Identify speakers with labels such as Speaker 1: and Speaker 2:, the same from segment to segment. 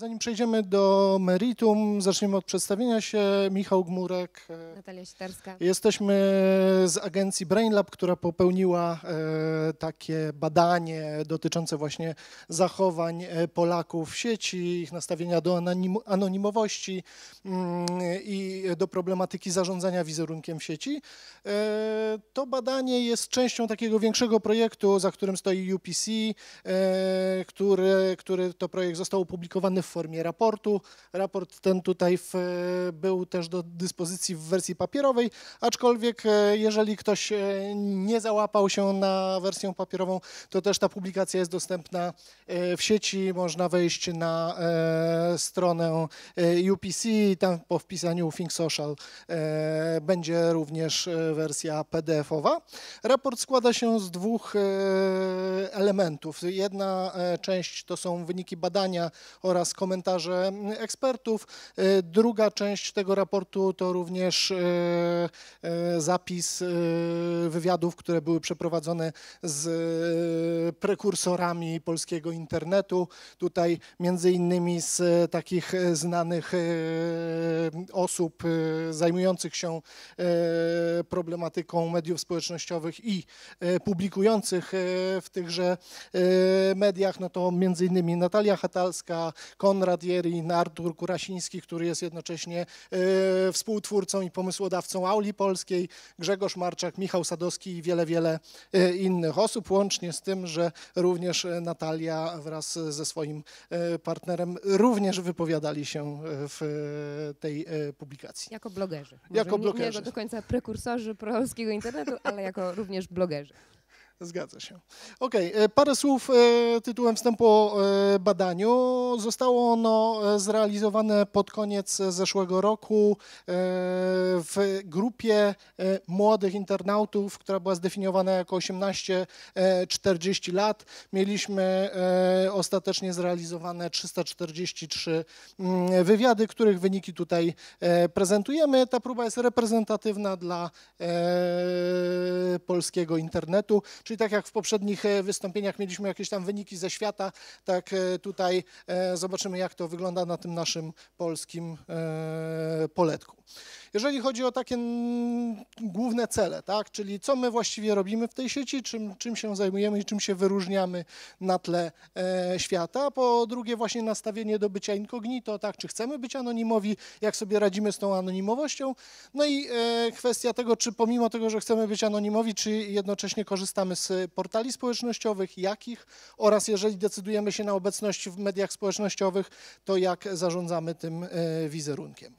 Speaker 1: Zanim przejdziemy do meritum, zacznijmy od przedstawienia się. Michał Gmurek. E, Natalia Sitarska. Jesteśmy z agencji BrainLab, która popełniła e, takie badanie dotyczące właśnie zachowań e, Polaków w sieci, ich nastawienia do anonimowości mm, i do problematyki zarządzania wizerunkiem w sieci. To badanie jest częścią takiego większego projektu, za którym stoi UPC, który, który to projekt został opublikowany w formie raportu. Raport ten tutaj w, e, był też do dyspozycji w wersji papierowej, aczkolwiek e, jeżeli ktoś e, nie załapał się na wersję papierową, to też ta publikacja jest dostępna w sieci. Można wejść na stronę UPC i tam po wpisaniu Think Social będzie również wersja PDF-owa. Raport składa się z dwóch elementów. Jedna część to są wyniki badania oraz komentarze ekspertów. E, druga część tego raportu to również e, e, zapis wywiadów, które były przeprowadzone z prekursorami polskiego internetu. Tutaj między innymi z takich znanych osób zajmujących się problematyką mediów społecznościowych i publikujących w tychże mediach, no to między innymi Natalia Hatalska, Konrad Jerin, Artur Kurasiński, który jest jednocześnie e, współtwórcą i pomysłodawcą Auli Polskiej, Grzegorz Marczak, Michał Sadowski i wiele, wiele e, innych osób, łącznie z tym, że również e, Natalia wraz ze swoim partnerem również wypowiadali się w tej publikacji.
Speaker 2: Jako blogerzy.
Speaker 1: Może jako blogerzy. Nie, nie do
Speaker 2: końca prekursorzy polskiego internetu, ale jako również blogerzy. Zgadza się.
Speaker 1: Ok, e, parę słów e, tytułem wstępu o e, badaniu. Zostało ono zrealizowane pod koniec zeszłego roku w grupie młodych internautów, która była zdefiniowana jako 18-40 lat. Mieliśmy ostatecznie zrealizowane 343 mm, wywiady, których wyniki tutaj prezentujemy. Ta próba jest reprezentatywna dla polskiego internetu Czyli tak jak w poprzednich e, wystąpieniach mieliśmy jakieś tam wyniki ze świata, tak e, tutaj e, zobaczymy, jak to wygląda na tym naszym polskim poletku. Jeżeli chodzi o takie główne cele, tak, czyli co my właściwie robimy w tej sieci, czym, czym się zajmujemy i czym się wyróżniamy na tle e, świata. Po drugie właśnie nastawienie do bycia incognito, tak, czy chcemy być anonimowi, jak sobie radzimy z tą anonimowością. No i e, kwestia tego, czy pomimo tego, że chcemy być anonimowi, czy jednocześnie korzystamy z portali społecznościowych, jakich oraz jeżeli decydujemy się na obecność w mediach społecznościowych, to jak zarządzamy tym e, wizerunkiem.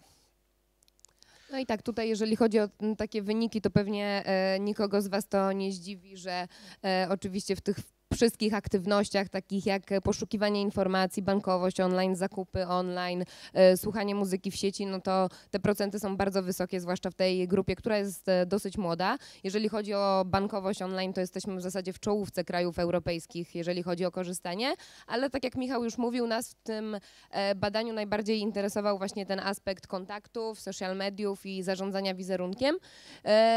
Speaker 2: No i tak, tutaj jeżeli chodzi o takie wyniki, to pewnie e, nikogo z Was to nie zdziwi, że e, oczywiście w tych wszystkich aktywnościach, takich jak poszukiwanie informacji, bankowość online, zakupy online, e, słuchanie muzyki w sieci, no to te procenty są bardzo wysokie, zwłaszcza w tej grupie, która jest e, dosyć młoda. Jeżeli chodzi o bankowość online, to jesteśmy w zasadzie w czołówce krajów europejskich, jeżeli chodzi o korzystanie, ale tak jak Michał już mówił, nas w tym e, badaniu najbardziej interesował właśnie ten aspekt kontaktów, social mediów i zarządzania wizerunkiem.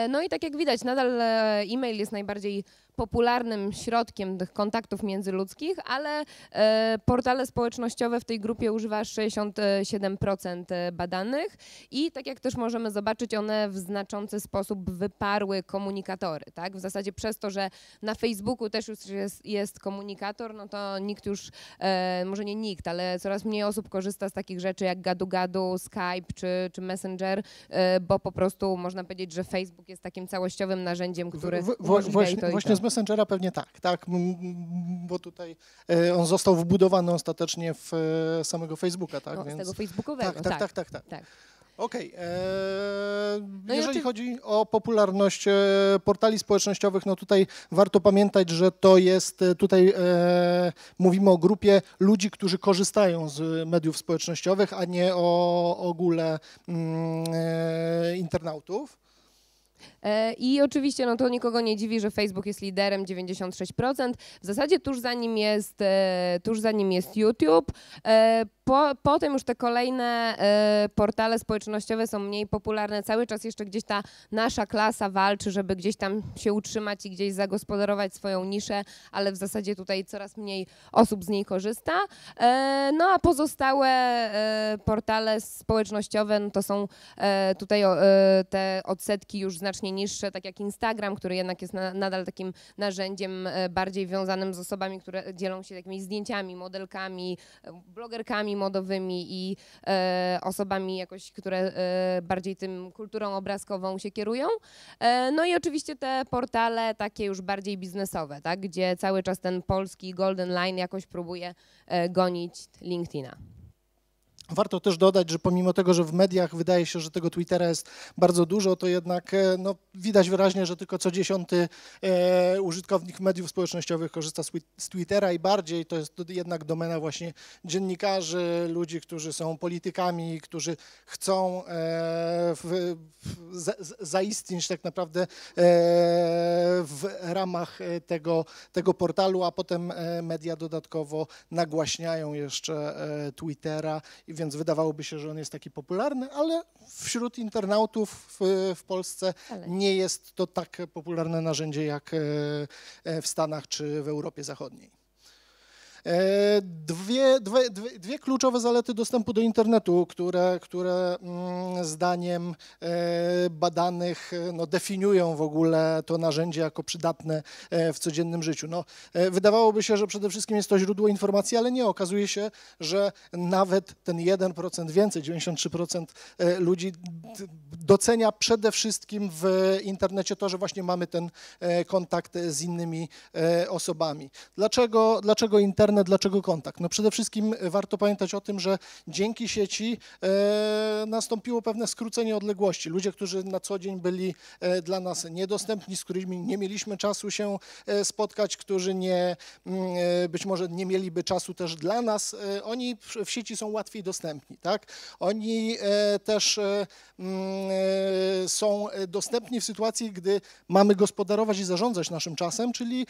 Speaker 2: No i tak jak widać, nadal e-mail jest najbardziej popularnym środkiem tych kontaktów międzyludzkich, ale e, portale społecznościowe w tej grupie używa 67% e, badanych i tak jak też możemy zobaczyć, one w znaczący sposób wyparły komunikatory. Tak? W zasadzie przez to, że na Facebooku też już jest, jest komunikator, no to nikt już, e, może nie nikt, ale coraz mniej osób korzysta z takich rzeczy jak gadu-gadu, Skype czy, czy Messenger, bo po prostu można powiedzieć, że Facebook jest takim całościowym narzędziem, który w, w, właśnie, to
Speaker 1: Messengera pewnie tak, tak, bo tutaj e, on został wbudowany ostatecznie w e, samego Facebooka, tak? No, więc... Z tego Facebookowego, tak. tak, tak, tak. tak. tak. tak. Okej. Okay. E, no jeżeli chodzi o popularność portali społecznościowych, no tutaj warto pamiętać, że to jest tutaj e, mówimy o grupie ludzi, którzy korzystają z mediów społecznościowych, a nie o ogóle mm, internautów.
Speaker 2: E, I oczywiście no to nikogo nie dziwi, że Facebook jest liderem 96%. W zasadzie tuż za nim jest, e, tuż za nim jest YouTube. E, po, potem już te kolejne portale społecznościowe są mniej popularne. Cały czas jeszcze gdzieś ta nasza klasa walczy, żeby gdzieś tam się utrzymać i gdzieś zagospodarować swoją niszę, ale w zasadzie tutaj coraz mniej osób z niej korzysta. No a pozostałe portale społecznościowe no to są tutaj te odsetki już znacznie niższe, tak jak Instagram, który jednak jest na, nadal takim narzędziem e, bardziej wiązanym z osobami, które dzielą się jakimiś zdjęciami, modelkami, blogerkami modowymi i e, osobami jakoś, które e, bardziej tym kulturą obrazkową się kierują. E, no i oczywiście te portale takie już bardziej biznesowe, tak, gdzie cały czas ten polski Golden Line jakoś próbuje e, gonić LinkedIna.
Speaker 1: Warto też dodać, że pomimo tego, że w mediach wydaje się, że tego Twittera jest bardzo dużo, to jednak e, no, widać wyraźnie, że tylko co dziesiąty e, użytkownik mediów społecznościowych korzysta z, Twittera i bardziej to jest jednak domena właśnie dziennikarzy, ludzi, którzy są politykami, którzy chcą e, w, w, za, zaistnieć tak naprawdę e, w ramach e, tego, tego portalu, a potem e, media dodatkowo nagłaśniają jeszcze Twittera i więc wydawałoby się, że on jest taki popularny, ale wśród internautów w, w Polsce ale. nie jest to tak popularne narzędzie jak e, e, w Stanach czy w Europie Zachodniej. E, dwie, dwie, dwie, kluczowe zalety dostępu do internetu, które, które mm, zdaniem e, badanych e, no, definiują w ogóle to narzędzie jako przydatne w codziennym życiu. No, wydawałoby się, że przede wszystkim jest to źródło informacji, ale nie, okazuje się, że nawet ten 1% więcej, 93% ludzi docenia przede wszystkim w internecie to, że właśnie mamy ten kontakt z innymi osobami. Dlaczego, dlaczego internet? Dlaczego kontakt? No przede wszystkim warto pamiętać o tym, że dzięki sieci e, nastąpiło pewne skrócenie odległości. Ludzie, którzy na co dzień byli e, dla nas niedostępni, z którymi nie mieliśmy czasu się e, spotkać, którzy nie, mm, być może nie mieliby czasu też dla nas, oni w sieci są łatwiej dostępni. Tak? Oni też mm, są dostępni w sytuacji, gdy mamy gospodarować i zarządzać naszym czasem, czyli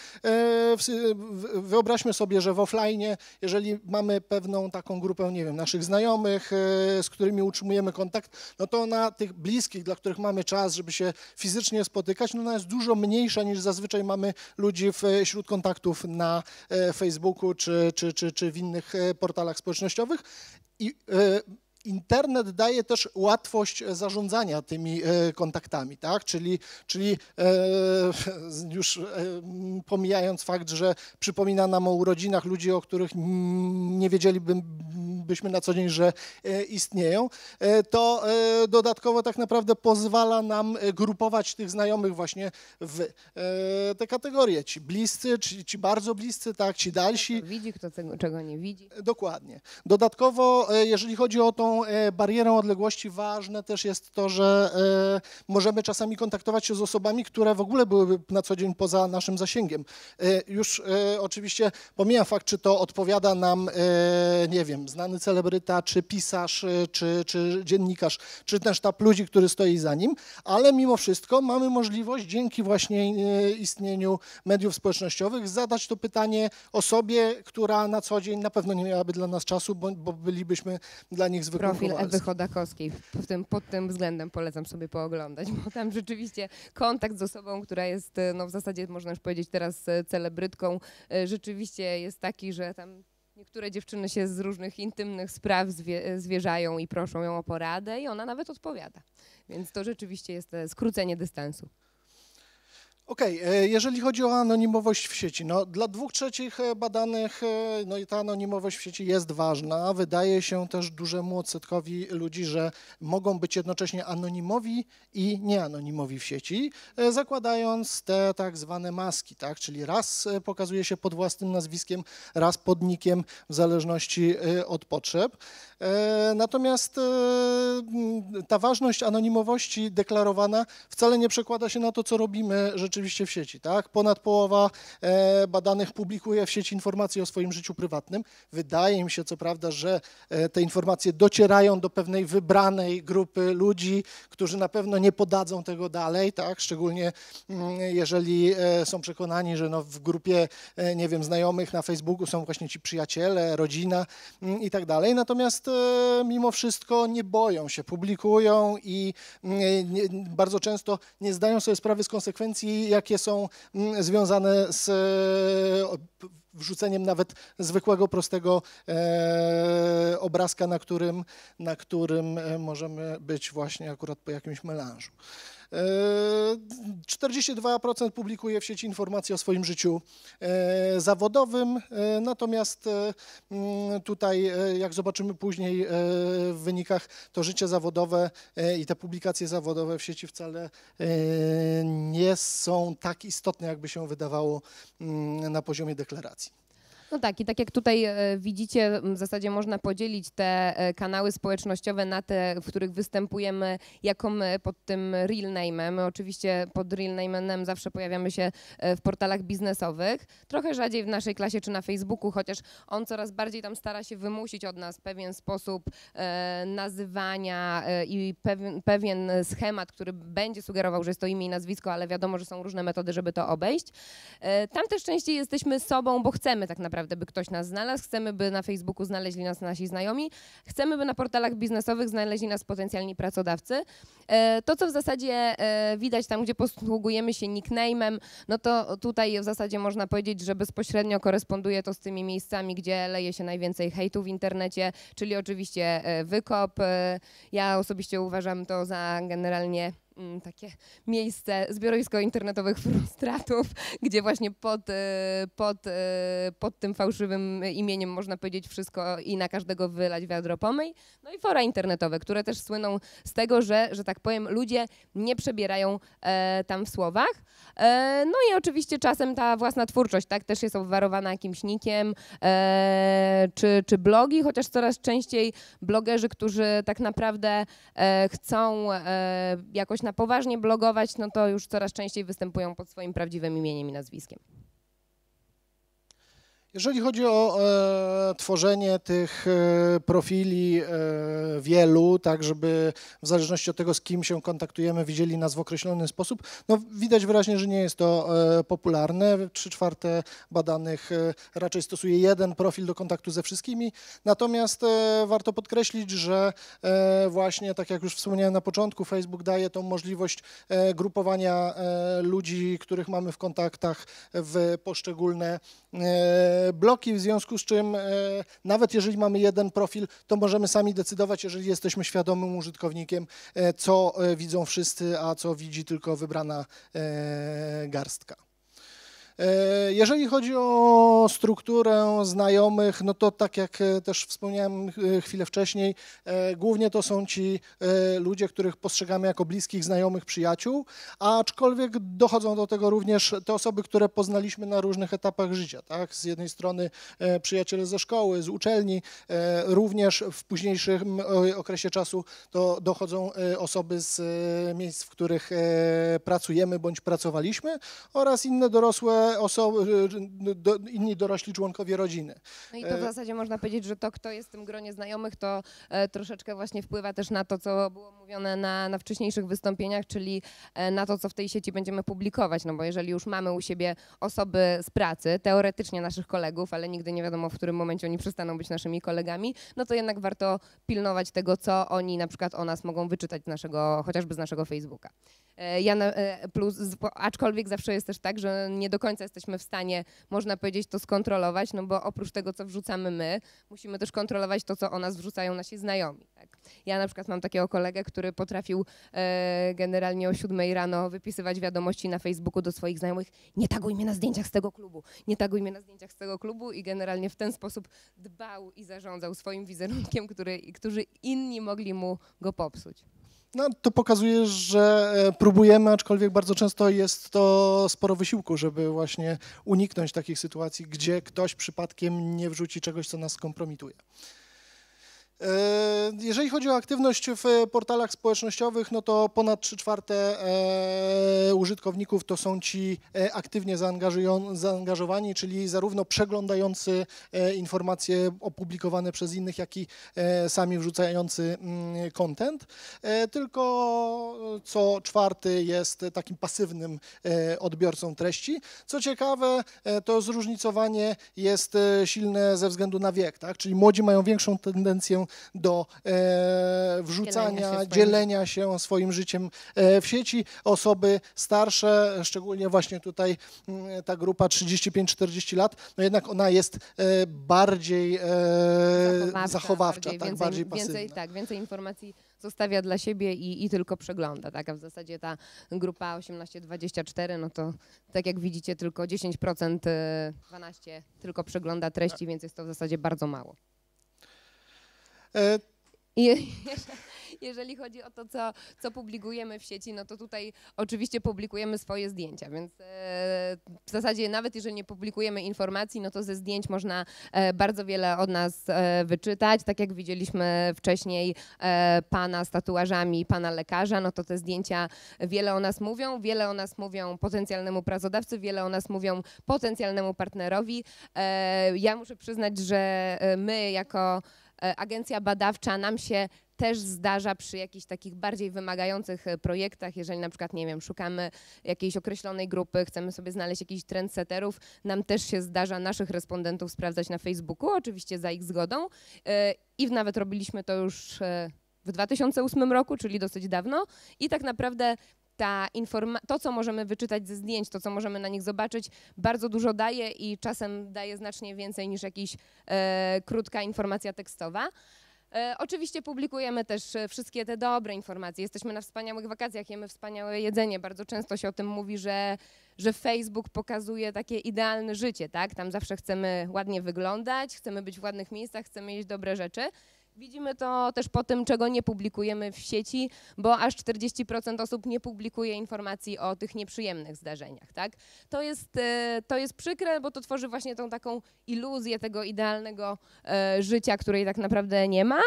Speaker 1: wyobraźmy sobie, że w offline, jeżeli mamy pewną taką grupę, nie wiem, naszych znajomych, e, z którymi utrzymujemy kontakt, no to na tych bliskich, dla których mamy czas, żeby się fizycznie spotykać, no ona jest dużo mniejsza niż zazwyczaj mamy ludzi e, wśród kontaktów na e, Facebooku czy, czy, czy, czy w innych portalach społecznościowych. I internet daje też łatwość e, zarządzania tymi e, kontaktami, tak? Czyli, czyli e, już pomijając fakt, że przypomina nam o urodzinach ludzi, o których nie wiedzielibyśmy byśmy na co dzień, że e, istnieją, e, to e, dodatkowo tak naprawdę pozwala nam grupować tych znajomych właśnie w te kategorie. Ci bliscy, ci, ci bardzo bliscy, tak, ci dalsi. Kto widzi, kto tego, czego nie widzi. Dokładnie. Dodatkowo, jeżeli chodzi o tą barierę odległości, ważne też jest to, że możemy czasami kontaktować się z osobami, które w ogóle byłyby na co dzień poza naszym zasięgiem. Już oczywiście pomijam fakt, czy to odpowiada nam, nie wiem, znany znany celebryta, czy pisarz, y, czy, czy dziennikarz, czy też sztab ludzi, który stoi za nim, ale mimo wszystko mamy możliwość dzięki właśnie y, istnieniu mediów społecznościowych zadać to pytanie osobie, która na co dzień na pewno nie miałaby dla nas czasu, bo, bo bylibyśmy dla nich zwykłym Profil Ewy Chodakowskiej w tym, pod tym względem polecam sobie pooglądać, bo
Speaker 2: tam rzeczywiście kontakt z osobą, która jest y, no, w zasadzie można już powiedzieć teraz celebrytką, rzeczywiście jest taki, że tam Niektóre dziewczyny się z różnych intymnych spraw zwie, e, zwierzają i proszą ją o poradę i ona nawet odpowiada. Więc to rzeczywiście jest e, skrócenie dystansu.
Speaker 1: Okej, okay, e, jeżeli chodzi o anonimowość w sieci, no dla dwóch trzecich e, badanych e, no i ta anonimowość w sieci jest ważna. Wydaje się też dużemu odsetkowi ludzi, że mogą być jednocześnie anonimowi i nieanonimowi w sieci, zakładając te tak zwane maski, tak? czyli raz pokazuje się pod własnym nazwiskiem, raz pod nikiem, w zależności od potrzeb. Natomiast ta ważność anonimowości deklarowana wcale nie przekłada się na to, co robimy rzeczywiście oczywiście w sieci, tak? Ponad połowa e, badanych publikuje w sieci informacje o swoim życiu prywatnym. Wydaje mi się, co prawda, że e, te informacje docierają do pewnej wybranej grupy ludzi, którzy na pewno nie podadzą tego dalej, tak? Szczególnie mm, jeżeli e, są przekonani, że no w grupie, nie wiem, znajomych na Facebooku są właśnie ci przyjaciele, rodzina mm, i tak dalej. Natomiast mimo wszystko nie boją się, publikują i mm, bardzo często nie zdają sobie sprawy z konsekwencji jakie są mm, związane z e, wrzuceniem nawet zwykłego, prostego e, obrazka, na którym, na którym e, możemy być właśnie akurat po jakimś melanżu. 42% eee, publikuje w sieci informacje o swoim życiu eee, zawodowym, eee, natomiast e, mm, tutaj, e, jak zobaczymy później e, w wynikach, to życie zawodowe i te publikacje zawodowe w sieci wcale nie są tak istotne, jakby się wydawało mm, na poziomie deklaracji.
Speaker 2: No tak, i tak jak tutaj e, widzicie, w zasadzie można podzielić te e, kanały społecznościowe na te, w których występujemy jako my e, pod tym real My Oczywiście pod real name'em zawsze pojawiamy się w portalach biznesowych, trochę rzadziej w naszej klasie czy na Facebooku, chociaż on coraz bardziej tam stara się wymusić od nas pewien sposób nazywania i pewien, pewien schemat, który będzie sugerował, że jest to imię i nazwisko, ale wiadomo, że są różne metody, żeby to obejść. Tam też częściej jesteśmy sobą, bo chcemy tak naprawdę naprawdę, by ktoś nas znalazł. Chcemy, by na Facebooku znaleźli nas nasi znajomi. Chcemy, by na portalach biznesowych znaleźli nas potencjalni pracodawcy. E, to, co w zasadzie e, widać tam, gdzie posługujemy się nicknamem, no to tutaj w zasadzie można powiedzieć, że bezpośrednio koresponduje to z tymi miejscami, gdzie leje się najwięcej hejtu w internecie, czyli oczywiście e, wykop. Ja osobiście uważam to za generalnie Mm, takie miejsce, zbiorowisko internetowych frustratów, gdzie właśnie pod, e, pod, e, pod tym fałszywym imieniem można powiedzieć wszystko i na każdego wylać wiadro pomyj. No i fora internetowe, które też słyną z tego, że, że tak powiem, ludzie nie przebierają e, tam w słowach. E, no i oczywiście czasem ta własna twórczość, tak, też jest obwarowana jakimś nikiem, e, czy, czy blogi, chociaż coraz częściej blogerzy, którzy tak naprawdę e, chcą jakoś na poważnie blogować, no to już coraz częściej występują pod swoim prawdziwym imieniem i nazwiskiem.
Speaker 1: Jeżeli chodzi o e, tworzenie tych e, profili e, wielu, tak żeby w zależności od tego, z kim się kontaktujemy, widzieli nas w określony sposób, no widać wyraźnie, że nie jest to e, popularne. Trzy czwarte badanych e, raczej stosuje jeden profil do kontaktu ze wszystkimi. Natomiast e, warto podkreślić, że właśnie, tak jak już wspomniałem na początku, Facebook daje tą możliwość grupowania ludzi, których mamy w kontaktach w poszczególne bloki, w związku z czym e, nawet jeżeli mamy jeden profil, to możemy sami decydować, jeżeli jesteśmy świadomym użytkownikiem, e, co e, widzą wszyscy, a co widzi tylko wybrana garstka. E, jeżeli chodzi o strukturę znajomych, no to tak jak e, też wspomniałem e, chwilę wcześniej, głównie to są ci ludzie, których postrzegamy jako bliskich, znajomych, przyjaciół, aczkolwiek dochodzą do tego również te osoby, które poznaliśmy na różnych etapach życia. Tak? Z jednej strony przyjaciele ze szkoły, z uczelni, również w późniejszym okresie czasu to dochodzą osoby z miejsc, w których pracujemy bądź pracowaliśmy oraz inne dorosłe osoby, no, do, inni dorośli członkowie rodziny.
Speaker 2: No i to w e, zasadzie można powiedzieć, że to, kto jest w tym gronie znajomych, to e, troszeczkę właśnie wpływa też na to, co było mówione na, na wcześniejszych wystąpieniach, czyli e, na to, co w tej sieci będziemy publikować, no bo jeżeli już mamy u siebie osoby z pracy, teoretycznie naszych kolegów, ale nigdy nie wiadomo, w którym momencie oni przestaną być naszymi kolegami, no to jednak warto pilnować tego, co oni na przykład o nas mogą wyczytać z naszego, chociażby z naszego Facebooka. Ja na, plus, aczkolwiek zawsze jest też tak, że nie do końca końca jesteśmy w stanie, można powiedzieć, to skontrolować, no bo oprócz tego, co wrzucamy my, musimy też kontrolować to, co o nas wrzucają nasi znajomi. Tak? Ja na przykład mam takiego kolegę, który potrafił e, generalnie o 7 rano wypisywać wiadomości na Facebooku do swoich znajomych, nie taguj mnie na zdjęciach z tego klubu, nie taguj mnie na zdjęciach z tego klubu i generalnie w ten sposób dbał i zarządzał swoim wizerunkiem, który, który inni mogli mu go popsuć
Speaker 1: no, to pokazuje, że e, próbujemy, aczkolwiek bardzo często jest to sporo wysiłku, żeby właśnie uniknąć takich sytuacji, gdzie ktoś przypadkiem nie wrzuci czegoś, co nas kompromituje. E, jeżeli chodzi o aktywność w e, portalach społecznościowych, no to ponad 3 czwarte e, użytkowników to są ci aktywnie zaangażowani, czyli zarówno przeglądający informacje opublikowane przez innych, jak i sami wrzucający mm, content. Tylko co czwarty jest takim pasywnym odbiorcą treści. Co ciekawe, to zróżnicowanie jest silne ze względu na wiek, tak? czyli młodzi mają większą tendencję do e, wrzucania, się dzielenia się swoim życiem e, w sieci. Osoby starsze, szczególnie właśnie tutaj mm, ta grupa 35-40 lat, no jednak ona jest e, bardziej e, zachowawcza, zachowawcza bardziej, tak, więcej, bardziej pasywna. Więcej,
Speaker 2: tak, więcej informacji zostawia dla siebie i, i tylko przegląda. Tak? A w zasadzie ta grupa 18-24, no to tak jak widzicie, tylko 10%, 12% tylko przegląda treści, więc jest to w zasadzie bardzo mało. E, jeżeli chodzi o to, co, co publikujemy w sieci, no to tutaj oczywiście publikujemy swoje zdjęcia, więc e, w zasadzie nawet jeżeli nie publikujemy informacji, no to ze zdjęć można e, bardzo wiele od nas wyczytać. Tak jak widzieliśmy wcześniej pana z tatuażami, pana lekarza, no to te zdjęcia wiele o nas mówią, wiele o nas mówią potencjalnemu pracodawcy, wiele o nas mówią potencjalnemu partnerowi. Ja muszę przyznać, że my jako E, agencja badawcza nam się też zdarza przy jakichś takich bardziej wymagających e, projektach, jeżeli na przykład, nie wiem, szukamy jakiejś określonej grupy, chcemy sobie znaleźć jakiś trendsetterów, nam też się zdarza naszych respondentów sprawdzać na Facebooku, oczywiście za ich zgodą e, i nawet robiliśmy to już w 2008 roku, czyli dosyć dawno i tak naprawdę ta informa- to, co możemy wyczytać ze zdjęć, to, co możemy na nich zobaczyć, bardzo dużo daje i czasem daje znacznie więcej niż jakaś e, krótka informacja tekstowa. E, oczywiście publikujemy też e, wszystkie te dobre informacje. Jesteśmy na wspaniałych wakacjach, jemy wspaniałe jedzenie. Bardzo często się o tym mówi, że, że Facebook pokazuje takie idealne życie, tak? Tam zawsze chcemy ładnie wyglądać, chcemy być w ładnych miejscach, chcemy jeść dobre rzeczy. Widzimy to też po tym, czego nie publikujemy w sieci, bo aż 40% osób nie publikuje informacji o tych nieprzyjemnych zdarzeniach. Tak? To, jest, e, to jest przykre, bo to tworzy właśnie tą taką iluzję tego idealnego e, życia, której tak naprawdę nie ma.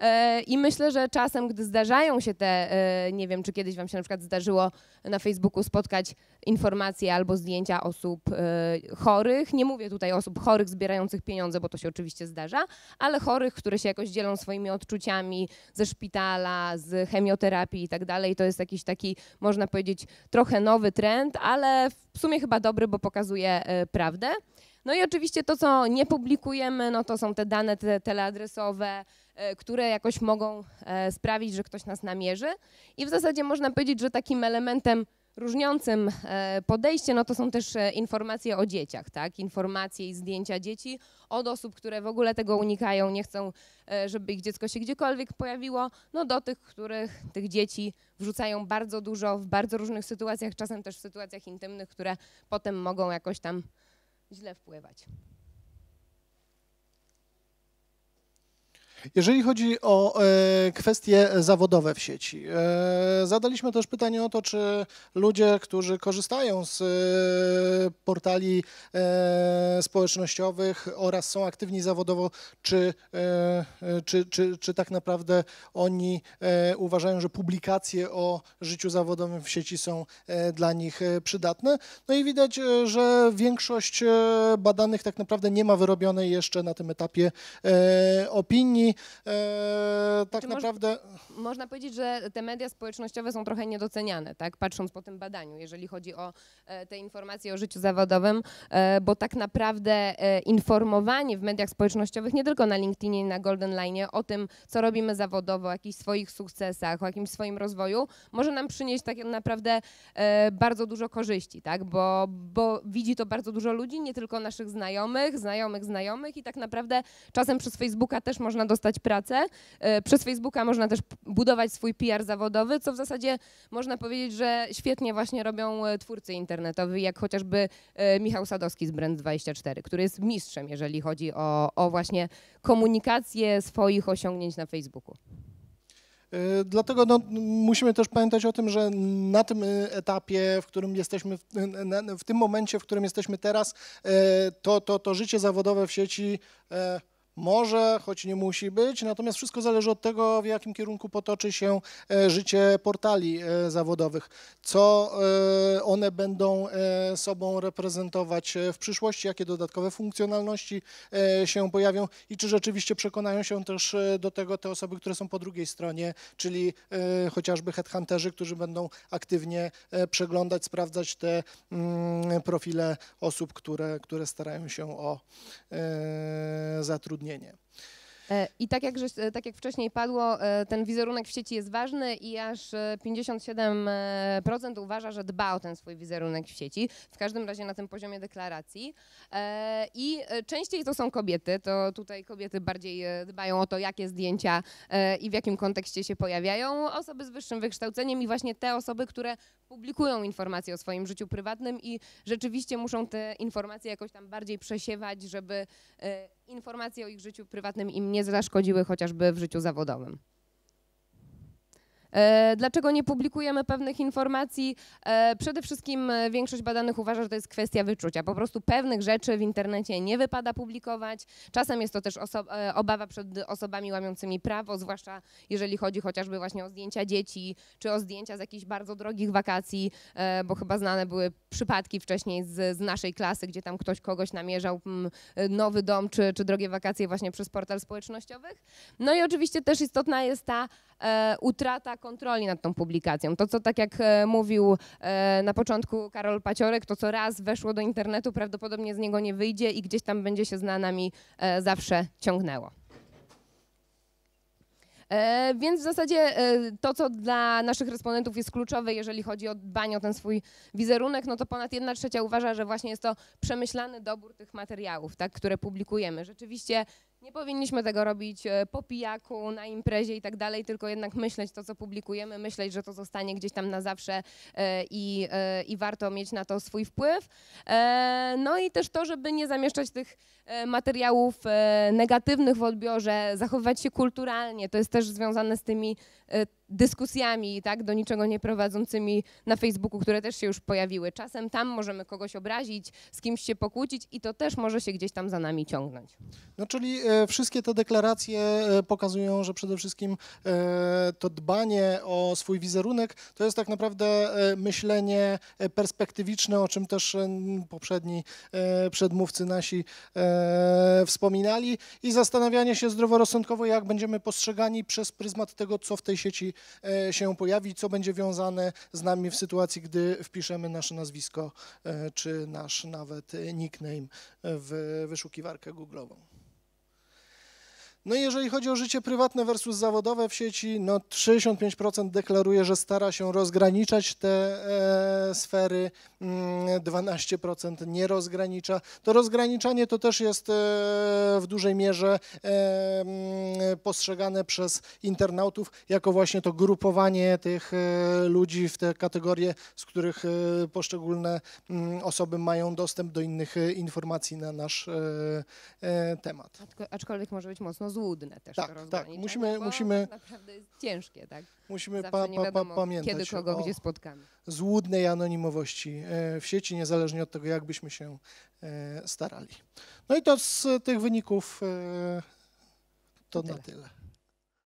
Speaker 2: E, I myślę, że czasem, gdy zdarzają się te, e, nie wiem, czy kiedyś Wam się na przykład zdarzyło na Facebooku spotkać informacje albo zdjęcia osób e, chorych, nie mówię tutaj osób chorych zbierających pieniądze, bo to się oczywiście zdarza, ale chorych, które się jakoś dzielą swoimi odczuciami ze szpitala, z chemioterapii i tak dalej. To jest jakiś taki, można powiedzieć, trochę nowy trend, ale w sumie chyba dobry, bo pokazuje prawdę. No i oczywiście to, co nie publikujemy, no to są te dane te teleadresowe, e, które jakoś mogą e, sprawić, że ktoś nas namierzy. I w zasadzie można powiedzieć, że takim elementem różniącym e, podejście, no to są też informacje o dzieciach, tak? Informacje i zdjęcia dzieci od osób, które w ogóle tego unikają, nie chcą, żeby ich dziecko się gdziekolwiek pojawiło, no do tych, których tych dzieci wrzucają bardzo dużo w bardzo różnych sytuacjach, czasem też w sytuacjach intymnych, które potem mogą jakoś tam źle wpływać.
Speaker 1: Jeżeli chodzi o e, kwestie zawodowe w sieci, e, zadaliśmy też pytanie o to, czy ludzie, którzy korzystają z e, portali społecznościowych oraz są aktywni zawodowo, czy, e, e, czy, czy, czy tak naprawdę oni e, uważają, że publikacje o życiu zawodowym w sieci są dla nich przydatne. No i widać, że większość badanych tak naprawdę nie ma wyrobionej jeszcze na tym etapie opinii. Tak czy naprawdę. można powiedzieć,
Speaker 2: że te media społecznościowe są trochę niedoceniane, tak? Patrząc po tym badaniu, jeżeli chodzi o te informacje o życiu zawodowym, bo tak naprawdę naprawdę e, informowanie w mediach społecznościowych, nie tylko na LinkedInie i na Golden Line, o tym, co robimy zawodowo, o jakichś swoich sukcesach, o jakimś swoim rozwoju, może nam przynieść tak naprawdę e, bardzo dużo korzyści, tak? bo, bo widzi to bardzo dużo ludzi, nie tylko naszych znajomych, znajomych, znajomych i tak naprawdę czasem przez Facebooka też można dostać pracę, e, przez Facebooka można też budować swój PR zawodowy, co w zasadzie można powiedzieć, że świetnie właśnie robią twórcy internetowi, jak chociażby Michał Sadowski z Brand24 który jest mistrzem, jeżeli chodzi o, o właśnie komunikację swoich osiągnięć na Facebooku. E, dlatego
Speaker 1: no, musimy też pamiętać o tym, że na tym e, etapie, w którym jesteśmy, w tym momencie, w którym jesteśmy teraz, e, to, to, to życie zawodowe w sieci może, choć nie musi być, natomiast wszystko zależy od tego, w jakim kierunku potoczy się e, życie portali e, zawodowych, co e, one będą sobą reprezentować w przyszłości, jakie dodatkowe funkcjonalności się pojawią i czy rzeczywiście przekonają się też do tego te osoby, które są po drugiej stronie, czyli chociażby headhunterzy, którzy będą aktywnie przeglądać, sprawdzać te mm, profile osób, które, które starają się o zatrudnienie
Speaker 2: E, I tak jak, e, tak jak wcześniej padło, e, ten wizerunek w sieci jest ważny i aż 57% uważa, że dba o ten swój wizerunek w sieci, w każdym razie na tym poziomie deklaracji. I częściej to są kobiety, to tutaj kobiety bardziej dbają o to, jakie zdjęcia i w jakim kontekście się pojawiają. Osoby z wyższym wykształceniem i właśnie te osoby, które publikują informacje o swoim życiu prywatnym i rzeczywiście muszą te informacje jakoś tam bardziej przesiewać, żeby e, informacje o ich życiu prywatnym im nie zaszkodziły chociażby w życiu zawodowym. E, dlaczego nie publikujemy pewnych informacji? E, przede wszystkim e, większość badanych uważa, że to jest kwestia wyczucia. Po prostu pewnych rzeczy w internecie nie wypada publikować. Czasem jest to też obawa przed osobami łamiącymi prawo, zwłaszcza jeżeli chodzi chociażby właśnie o zdjęcia dzieci, czy o zdjęcia z jakichś bardzo drogich wakacji, bo chyba znane były przypadki wcześniej z, z naszej klasy, gdzie tam ktoś kogoś namierzał mm, nowy dom, czy, czy drogie wakacje właśnie przez portal społecznościowych. No i oczywiście też istotna jest ta utrata kontroli nad tą publikacją. To, co tak jak e, mówił e, na początku Karol Paciorek, to co raz weszło do internetu, prawdopodobnie z niego nie wyjdzie i gdzieś tam będzie się z nami e, zawsze ciągnęło. Więc w zasadzie to, co dla naszych respondentów jest kluczowe, jeżeli chodzi o dbanie o ten swój wizerunek, no to ponad 1 trzecia uważa, że właśnie jest to przemyślany dobór tych materiałów, tak, które publikujemy. Rzeczywiście nie powinniśmy tego robić e, po pijaku, na imprezie i tak dalej, tylko jednak myśleć to, co publikujemy, myśleć, że to zostanie gdzieś tam na zawsze e, i, e, i warto mieć na to swój wpływ. No i też to, żeby nie zamieszczać tych E, materiałów e, negatywnych w odbiorze, zachowywać się kulturalnie. To jest też związane z tymi e, dyskusjami, tak, do niczego nie prowadzącymi na Facebooku, które też się już pojawiły. Czasem tam możemy kogoś obrazić, z kimś się pokłócić i to też może się gdzieś tam za nami ciągnąć.
Speaker 1: No czyli wszystkie te deklaracje pokazują, że przede wszystkim to dbanie o swój wizerunek to jest tak naprawdę myślenie perspektywiczne, o czym też poprzedni przedmówcy nasi E, wspominali i zastanawianie się zdroworozsądkowo, jak będziemy postrzegani przez pryzmat tego, co w tej sieci e, się pojawi, co będzie wiązane z nami w sytuacji, gdy wpiszemy nasze nazwisko e, czy nasz nawet nickname w wyszukiwarkę googlową. No i jeżeli chodzi o życie prywatne versus zawodowe w sieci, no 65% deklaruje, że stara się rozgraniczać te e, sfery, 12% mm, nie rozgranicza. To rozgraniczanie to też jest e, w dużej mierze e, mm, postrzegane przez internautów jako właśnie to grupowanie tych e, ludzi w te kategorie, z których e, poszczególne mm, osoby mają dostęp do innych e, informacji na nasz temat. Aczkolwiek może być mocno złudne też tak, to rozgraniczenie, tak. musimy, musimy,
Speaker 2: naprawdę jest ciężkie, tak? Musimy pa, pa, pa, pamiętać kiedy kogo, o gdzie spotkamy.
Speaker 1: złudnej anonimowości e, w sieci, niezależnie od tego, jakbyśmy się e, starali. No i to z tych wyników e, to, to na tyle. tyle.